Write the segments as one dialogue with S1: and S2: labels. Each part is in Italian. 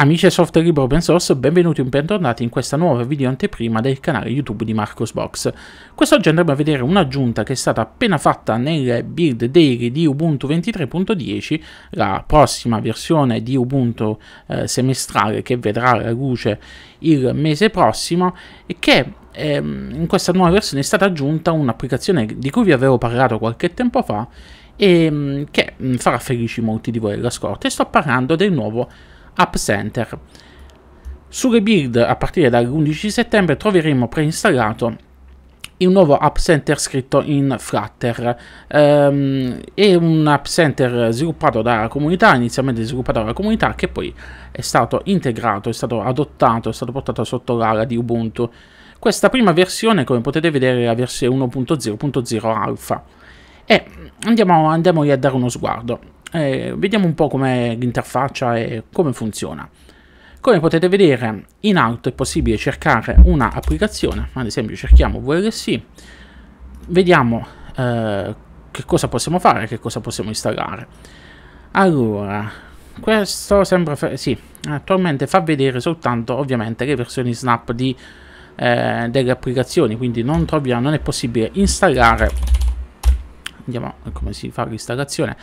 S1: Amici del software libero open source, benvenuti e bentornati in questa nuova video anteprima del canale YouTube di Marcosbox. Quest'oggi andremo a vedere un'aggiunta che è stata appena fatta nel build daily di Ubuntu 23.10, la prossima versione di Ubuntu eh, semestrale che vedrà la luce il mese prossimo e che ehm, in questa nuova versione è stata aggiunta un'applicazione di cui vi avevo parlato qualche tempo fa e mm, che mm, farà felici molti di voi alla scorta e sto parlando del nuovo App Center. Sulle build a partire dall'11 settembre troveremo preinstallato il nuovo App Center scritto in Flutter. Um, è un App Center sviluppato dalla comunità, inizialmente sviluppato dalla comunità, che poi è stato integrato, è stato adottato, è stato portato sotto l'ala di Ubuntu. Questa prima versione, come potete vedere, è la versione 1.0.0 Alpha. E andiamo, andiamogli a dare uno sguardo eh, vediamo un po' com'è l'interfaccia e come funziona. Come potete vedere in alto è possibile cercare una applicazione, ad esempio cerchiamo VLC, vediamo eh, che cosa possiamo fare, che cosa possiamo installare. Allora, questo sembra, sì, attualmente fa vedere soltanto ovviamente le versioni snap di, eh, delle applicazioni, quindi non, troviamo, non è possibile installare, Vediamo come si fa l'installazione,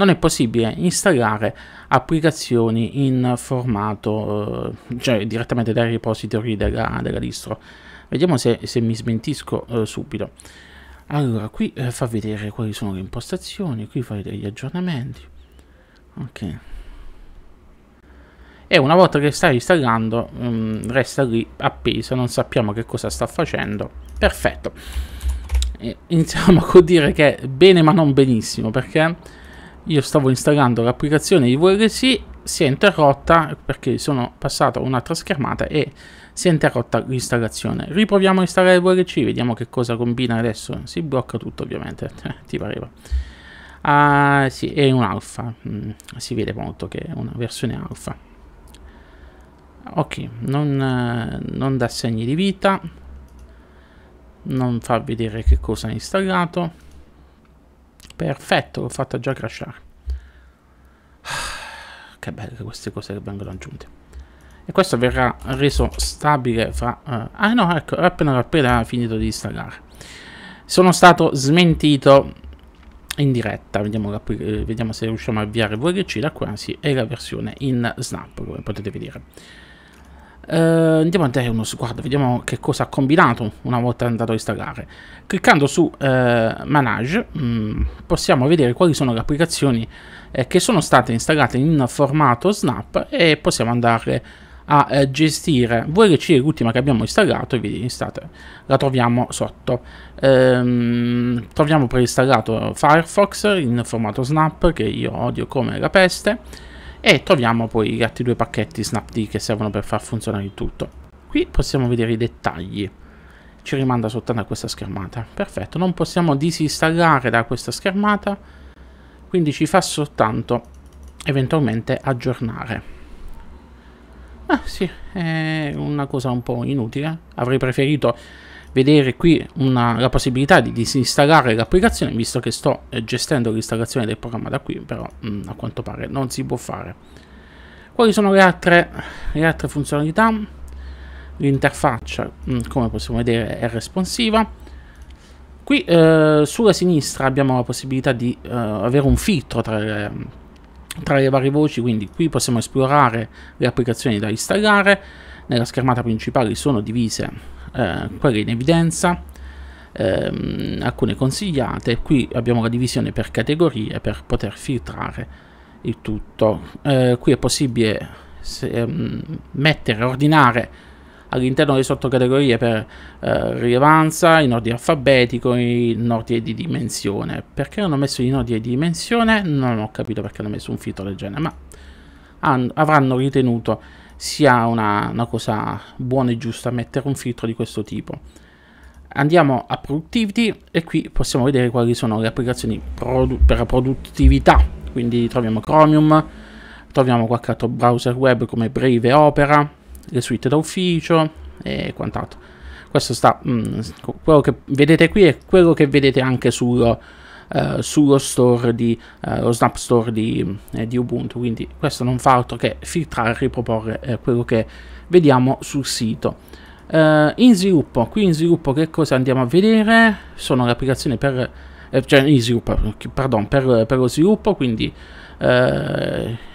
S1: non è possibile installare applicazioni in formato, eh, cioè direttamente dai repository della, della distro. Vediamo se, se mi smentisco eh, subito. Allora, qui eh, fa vedere quali sono le impostazioni, qui fai degli aggiornamenti. Ok. E una volta che sta installando, mh, mm, resta lì appesa, non sappiamo che cosa sta facendo. Perfetto. E iniziamo col dire che bene ma non benissimo, perché io stavo installando l'applicazione di VLC, si è interrotta perché sono passato un'altra schermata e si è interrotta l'installazione. Riproviamo a installare VLC, vediamo che cosa combina adesso. Si blocca tutto ovviamente, ti pareva. Ah, sì, è un alfa, mm, si vede molto che è una versione alfa. Ok, non, non dà segni di vita, non fa vedere che cosa ha installato Perfetto, l'ho fatta già crashare. Che belle queste cose che vengono aggiunte. E questo verrà reso stabile fra... Uh, ah no, ecco, appena appena finito di installare. Sono stato smentito in diretta, vediamo, la, eh, vediamo se riusciamo a avviare VLC da quasi, e la versione in snap, come potete vedere. Uh, andiamo a dare uno sguardo, vediamo che cosa ha combinato una volta andato a installare. Cliccando su uh, Manage mh, mm, possiamo vedere quali sono le applicazioni eh, che sono state installate in formato Snap e possiamo andare a eh, gestire VLC è l'ultima che abbiamo installato e state, la troviamo sotto ehm, troviamo preinstallato Firefox in formato Snap che io odio come la peste e troviamo poi gli altri due pacchetti SnapD che servono per far funzionare il tutto. Qui possiamo vedere i dettagli, ci rimanda soltanto a questa schermata, perfetto, non possiamo disinstallare da questa schermata, quindi ci fa soltanto eventualmente aggiornare. Ah sì, è una cosa un po' inutile, avrei preferito vedere qui una, la possibilità di disinstallare l'applicazione visto che sto eh, gestendo l'installazione del programma da qui però mh, mm, a quanto pare non si può fare quali sono le altre, le altre funzionalità l'interfaccia mm, come possiamo vedere è responsiva qui eh, sulla sinistra abbiamo la possibilità di eh, avere un filtro tra le, tra le varie voci quindi qui possiamo esplorare le applicazioni da installare nella schermata principale sono divise eh, query in evidenza, ehm, alcune consigliate, qui abbiamo la divisione per categorie per poter filtrare il tutto. Eh, qui è possibile se, ehm, mettere, ordinare all'interno delle sottocategorie per eh, rilevanza, in ordine alfabetico, in ordine di dimensione. Perché hanno messo in ordine di dimensione? Non ho capito perché hanno messo un filtro del genere, ma avranno ritenuto sia una, una cosa buona e giusta mettere un filtro di questo tipo. Andiamo a Productivity e qui possiamo vedere quali sono le applicazioni produ per la produttività, quindi troviamo Chromium, troviamo qualche altro browser web come Brave e Opera, le suite da ufficio e quant'altro. Questo sta, mh, mm, quello che vedete qui è quello che vedete anche sul, eh, sullo store di, eh, snap store di, eh, di, Ubuntu. Quindi questo non fa altro che filtrare e riproporre eh, quello che vediamo sul sito. Eh, in sviluppo, qui in sviluppo che cosa andiamo a vedere? Sono le applicazioni per, eh, cioè in sviluppo, pardon, per, per lo sviluppo, quindi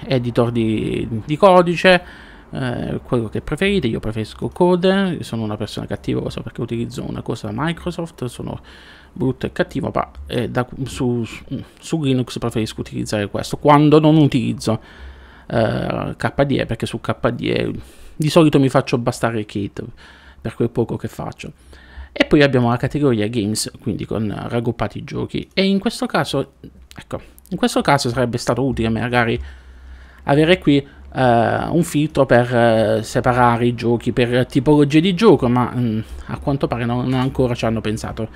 S1: editor di, di codice, eh, quello che preferite, io preferisco code, sono una persona cattiva cosa perché utilizzo una cosa da Microsoft, sono brutto e cattivo, ma eh, da, su, su, Linux preferisco utilizzare questo quando non utilizzo eh, KDE perché su KDE di solito mi faccio bastare il kit per quel poco che faccio. E poi abbiamo la categoria games, quindi con raggruppati giochi. E in questo caso, ecco, in questo caso sarebbe stato utile magari avere qui Uh, un filtro per uh, separare i giochi per tipologie di gioco, ma mh, mm, a quanto pare non, non, ancora ci hanno pensato.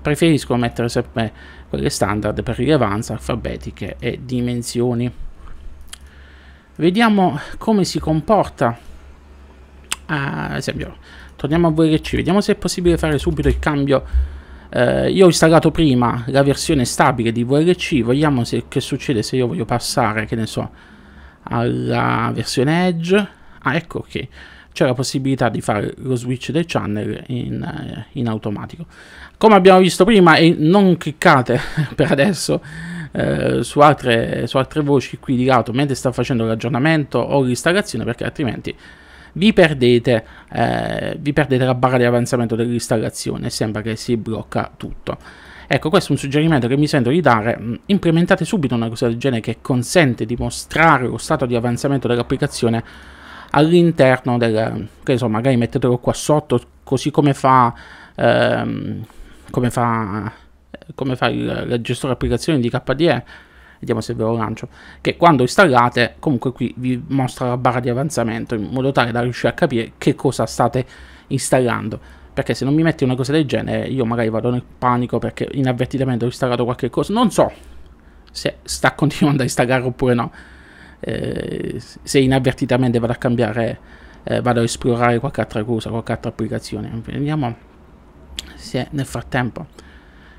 S1: Preferisco mettere sempre quelle standard per rilevanza alfabetiche e dimensioni. Vediamo come si comporta. Eh, ad esempio, torniamo a VLC, vediamo se è possibile fare subito il cambio. io ho installato prima la versione stabile di VLC, vediamo che succede se io voglio passare, che ne so, alla versione Edge. Ah, ecco che c'è la possibilità di fare lo switch del channel in, eh, in automatico. Come abbiamo visto prima, e non cliccate per adesso eh, su, altre, su altre voci qui di lato mentre sta facendo l'aggiornamento o l'installazione perché altrimenti vi perdete, eh, vi perdete la barra di avanzamento dell'installazione, sembra che si blocca tutto. Ecco, questo è un suggerimento che mi sento di dare. Mm, implementate subito una cosa del genere che consente di mostrare lo stato di avanzamento dell'applicazione all'interno del... che insomma, magari mettetelo qua sotto, così come fa... Ehm, come fa... Eh, come fa il, il gestore applicazioni di KDE vediamo se ve lo lancio, che quando installate comunque qui vi mostra la barra di avanzamento in modo tale da riuscire a capire che cosa state installando. Perché se non mi metti una cosa del genere, io magari vado nel panico perché inavvertitamente ho installato qualche cosa. Non so se sta continuando a installare oppure no. Eh, se inavvertitamente vado a cambiare, eh, vado a esplorare qualche altra cosa, qualche altra applicazione. Vediamo se nel frattempo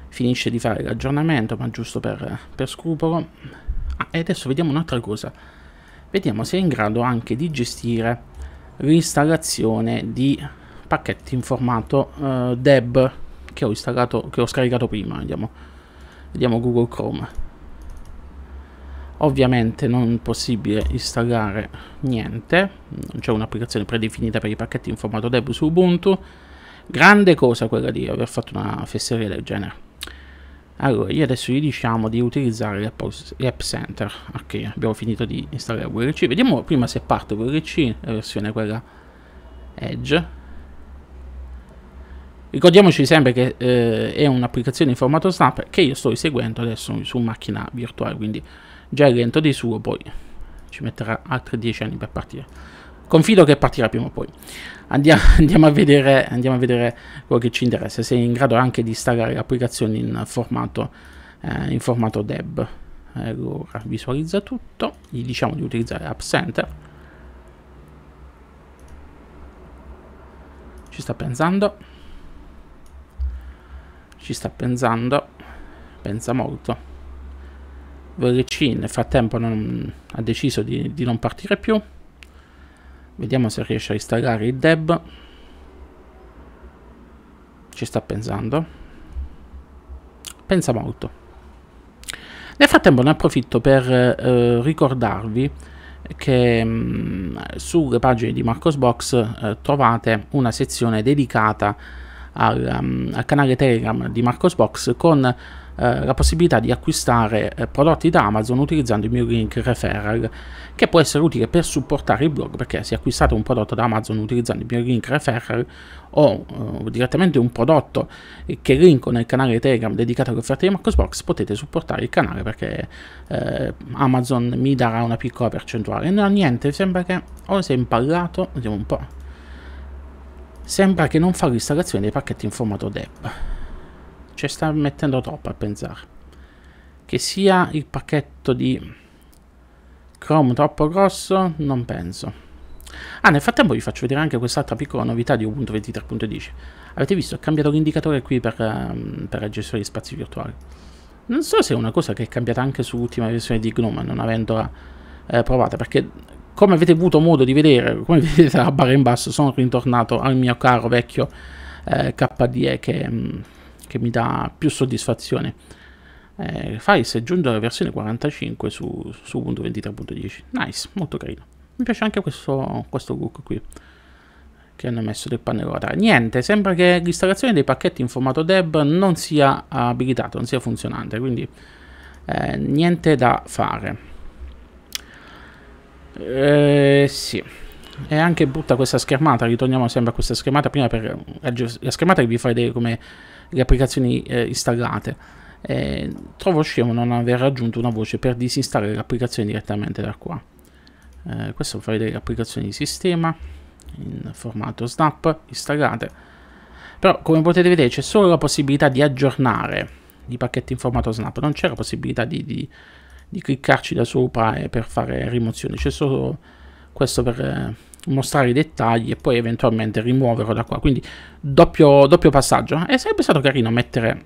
S1: finisce di fare l'aggiornamento, ma giusto per, per scrupolo. Ah, e adesso vediamo un'altra cosa. Vediamo se è in grado anche di gestire l'installazione di pacchetti in formato uh, deb che ho installato che ho scaricato prima andiamo vediamo google chrome ovviamente non è possibile installare niente c'è un'applicazione predefinita per i pacchetti in formato deb su ubuntu grande cosa quella di aver fatto una fesseria del genere allora, io adesso gli diciamo di utilizzare l'App Center. Ok, abbiamo finito di installare VLC. Vediamo prima se parte VLC, la versione quella Edge. Ricordiamoci sempre che eh, è un'applicazione in formato snap che io sto eseguendo adesso su macchina virtuale, quindi già è lento di suo, poi ci metterà altri 10 anni per partire. Confido che partirà prima o poi. Andiamo, andiamo, a vedere, andiamo a vedere quello che ci interessa, se è in grado anche di installare l'applicazione in formato, eh, in formato DEB. Allora, visualizza tutto, gli diciamo di utilizzare App Center. Ci sta pensando. Ci sta pensando. Pensa molto. VLC nel frattempo non, ha deciso di, di non partire più. Vediamo se riesce a installare il deb. Ci sta pensando. Pensa molto. Nel frattempo ne approfitto per eh, ricordarvi che mh, mm, sulle pagine di Marcosbox eh, trovate una sezione dedicata a al, um, al canale Telegram di Marcosbox con eh, la possibilità di acquistare eh, prodotti da Amazon utilizzando il mio link referral che può essere utile per supportare il blog perché se acquistate un prodotto da Amazon utilizzando il mio link referral o uh, direttamente un prodotto che linko nel canale Telegram dedicato alle offerte di Marcosbox potete supportare il canale perché eh, Amazon mi darà una piccola percentuale no niente sembra che o si è impallato vediamo un po' Sembra che non fa l'installazione dei pacchetti in formato DEP. Ci sta mettendo troppo a pensare. Che sia il pacchetto di Chrome troppo grosso, non penso. Ah, nel frattempo vi faccio vedere anche quest'altra piccola novità di Ubuntu 23.10. Avete visto? Ho cambiato l'indicatore qui per, ehm, per il gestore di spazi virtuali. Non so se è una cosa che è cambiata anche sull'ultima versione di Gnome, non avendola eh, provata, perché come avete avuto modo di vedere, come vedete dalla barra in basso, sono ritornato al mio caro vecchio eh, KDE che, mm, che, mi dà più soddisfazione. Eh, Files è giunto alla versione 45 su, su Ubuntu 23.10. Nice, molto carino. Mi piace anche questo, questo look qui che hanno messo del pannello radar. Niente, sembra che l'installazione dei pacchetti in formato deb non sia abilitato, non sia funzionante, quindi eh, niente da fare. Eh, sì. E anche brutta questa schermata, ritorniamo sempre a questa schermata, prima per eh, la schermata che vi fa vedere come le applicazioni eh, installate. Eh, trovo scemo non aver raggiunto una voce per disinstallare le applicazioni direttamente da qua. Eh, questo fa vedere le applicazioni di sistema in formato snap installate. Però come potete vedere c'è solo la possibilità di aggiornare i pacchetti in formato snap, non c'è la possibilità di, di di cliccarci da sopra e per fare rimozione c'è solo questo per eh, mostrare i dettagli e poi eventualmente rimuoverlo da qua quindi doppio, doppio passaggio e sarebbe stato carino mettere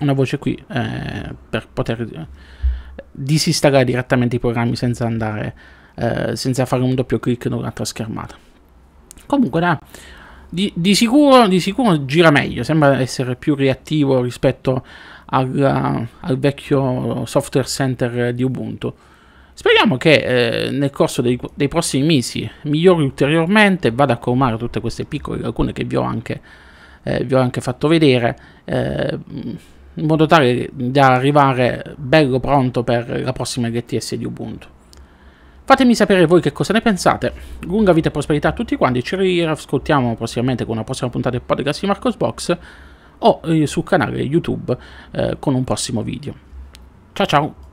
S1: una voce qui eh, per poter eh, disinstallare direttamente i programmi senza andare eh, senza fare un doppio clic in un'altra schermata comunque da, di, di, sicuro, di sicuro gira meglio sembra essere più reattivo rispetto a al, al vecchio software center di Ubuntu. Speriamo che eh, nel corso dei, dei, prossimi mesi migliori ulteriormente, vada a colmare tutte queste piccole lacune che vi ho anche, eh, vi ho anche fatto vedere, eh, in modo tale da arrivare bello pronto per la prossima LTS di Ubuntu. Fatemi sapere voi che cosa ne pensate. Lunga vita e prosperità a tutti quanti. Ci riascoltiamo prossimamente con una prossima puntata del podcast di Marcos Box o eh, sul canale YouTube eh, con un prossimo video. Ciao ciao!